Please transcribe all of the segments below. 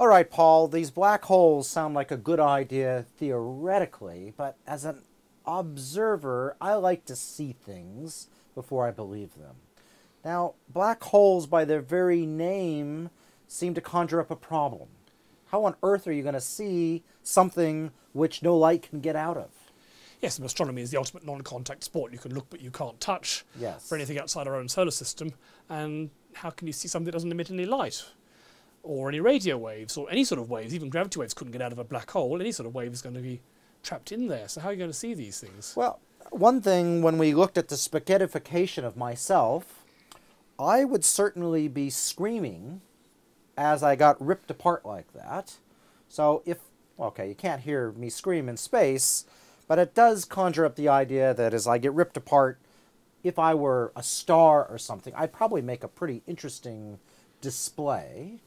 All right, Paul, these black holes sound like a good idea theoretically, but as an observer, I like to see things before I believe them. Now, black holes, by their very name, seem to conjure up a problem. How on earth are you going to see something which no light can get out of? Yes, astronomy is the ultimate non-contact sport. You can look, but you can't touch yes. for anything outside our own solar system. And how can you see something that doesn't emit any light? or any radio waves or any sort of waves. Even gravity waves couldn't get out of a black hole. Any sort of wave is going to be trapped in there. So how are you going to see these things? Well, one thing when we looked at the spaghettification of myself, I would certainly be screaming as I got ripped apart like that. So if okay, you can't hear me scream in space, but it does conjure up the idea that as I get ripped apart, if I were a star or something, I'd probably make a pretty interesting display.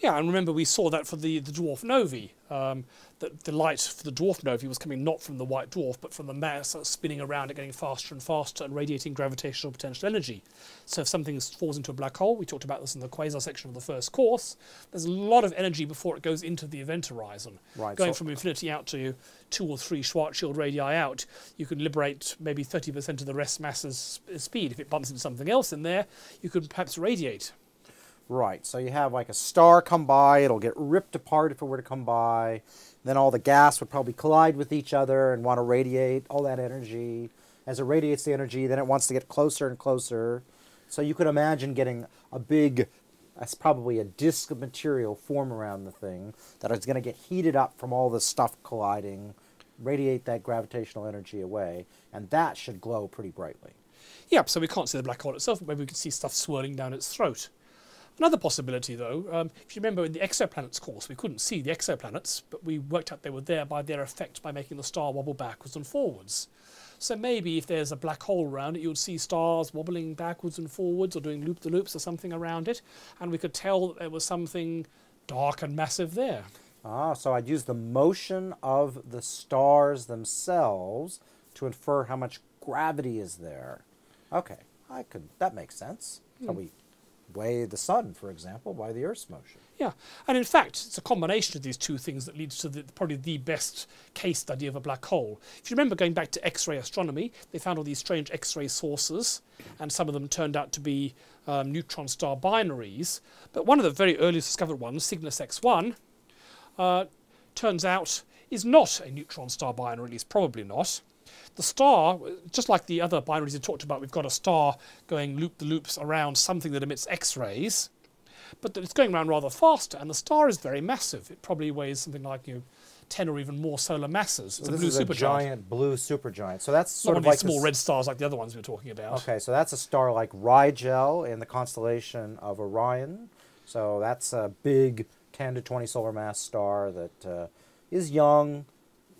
Yeah, and remember we saw that for the, the dwarf novae, um, that the light for the dwarf novae was coming not from the white dwarf, but from the mass that's spinning around and getting faster and faster and radiating gravitational potential energy. So if something falls into a black hole, we talked about this in the quasar section of the first course, there's a lot of energy before it goes into the event horizon. Right, going so from infinity out to two or three Schwarzschild radii out, you can liberate maybe 30% of the rest mass's speed. If it bumps into something else in there, you could perhaps radiate. Right, so you have like a star come by, it'll get ripped apart if it were to come by. Then all the gas would probably collide with each other and want to radiate all that energy. As it radiates the energy, then it wants to get closer and closer. So you could imagine getting a big, that's probably a disk of material form around the thing that is going to get heated up from all the stuff colliding, radiate that gravitational energy away, and that should glow pretty brightly. Yeah, so we can't see the black hole itself, but maybe we can see stuff swirling down its throat. Another possibility, though, um, if you remember in the exoplanets course, we couldn't see the exoplanets, but we worked out they were there by their effect by making the star wobble backwards and forwards. So maybe if there's a black hole around it, you'd see stars wobbling backwards and forwards or doing loop-the-loops or something around it, and we could tell that there was something dark and massive there. Ah, so I'd use the motion of the stars themselves to infer how much gravity is there. Okay, I could. That makes sense. Mm. we way the sun, for example, by the Earth's motion. Yeah, and in fact, it's a combination of these two things that leads to the, probably the best case study of a black hole. If you remember going back to X-ray astronomy, they found all these strange X-ray sources, and some of them turned out to be um, neutron star binaries. But one of the very earliest discovered ones, Cygnus X1, uh, turns out is not a neutron star binary, at least probably not. The star, just like the other binaries we talked about, we've got a star going loop the loops around something that emits X-rays, but it's going around rather faster, and the star is very massive. It probably weighs something like you know, 10 or even more solar masses. It's so a blue supergiant. giant blue supergiant. So that's sort Not of like small red stars like the other ones we were talking about. Okay, so that's a star like Rigel in the constellation of Orion. So that's a big 10 to 20 solar mass star that uh, is young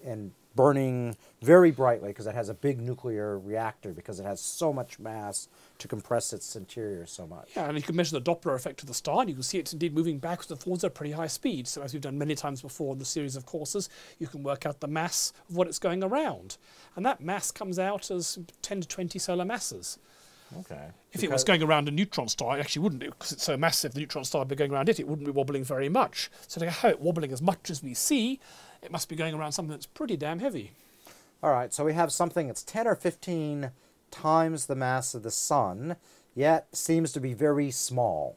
and burning very brightly because it has a big nuclear reactor because it has so much mass to compress its interior so much. Yeah, and you can measure the Doppler effect to the star, and you can see it's indeed moving backwards and forwards at a pretty high speed. So, as we've done many times before in the series of courses, you can work out the mass of what it's going around. And that mass comes out as 10 to 20 solar masses. Okay. If it was going around a neutron star, it actually wouldn't do because it's so massive. The neutron star would be going around it. It wouldn't be wobbling very much. So to have it wobbling as much as we see, it must be going around something that's pretty damn heavy. All right. So we have something that's 10 or 15 times the mass of the sun, yet seems to be very small.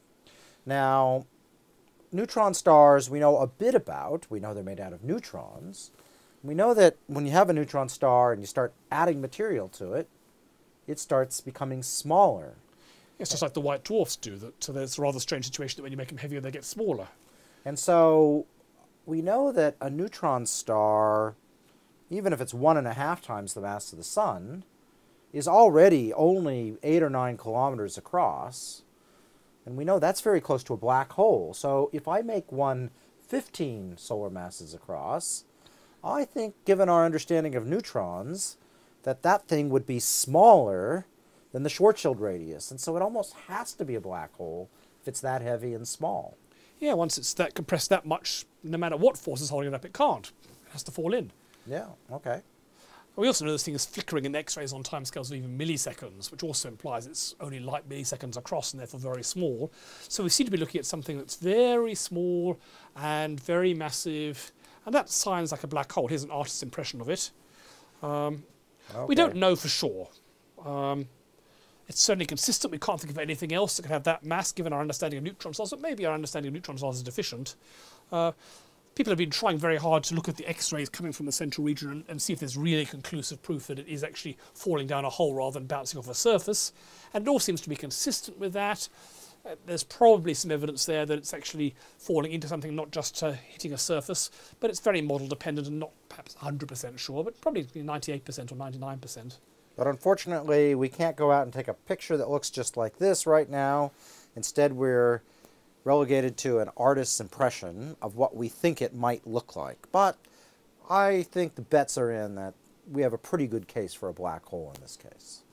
Now, neutron stars we know a bit about. We know they're made out of neutrons. We know that when you have a neutron star and you start adding material to it, it starts becoming smaller. It's just like the white dwarfs do. That, so there's a rather strange situation that when you make them heavier, they get smaller. And so we know that a neutron star, even if it's one and a half times the mass of the sun, is already only eight or nine kilometers across. And we know that's very close to a black hole. So if I make one 15 solar masses across, I think, given our understanding of neutrons, that that thing would be smaller than the Schwarzschild radius. And so it almost has to be a black hole if it's that heavy and small. Yeah, once it's that compressed that much, no matter what force is holding it up, it can't. It has to fall in. Yeah, okay. We also know this thing is flickering in X-rays on timescales of even milliseconds, which also implies it's only light milliseconds across and therefore very small. So we seem to be looking at something that's very small and very massive, and that sounds like a black hole. Here's an artist's impression of it. Um, Okay. We don't know for sure. Um, it's certainly consistent. We can't think of anything else that could have that mass, given our understanding of neutron stars. But maybe our understanding of neutron stars is deficient. Uh, people have been trying very hard to look at the X-rays coming from the central region and, and, see if there's really conclusive proof that it is actually falling down a hole rather than bouncing off a surface. And it all seems to be consistent with that there's probably some evidence there that it's actually falling into something, not just uh, hitting a surface, but it's very model dependent and not perhaps 100% sure, but probably 98% or 99%. But unfortunately, we can't go out and take a picture that looks just like this right now. Instead, we're relegated to an artist's impression of what we think it might look like. But I think the bets are in that we have a pretty good case for a black hole in this case.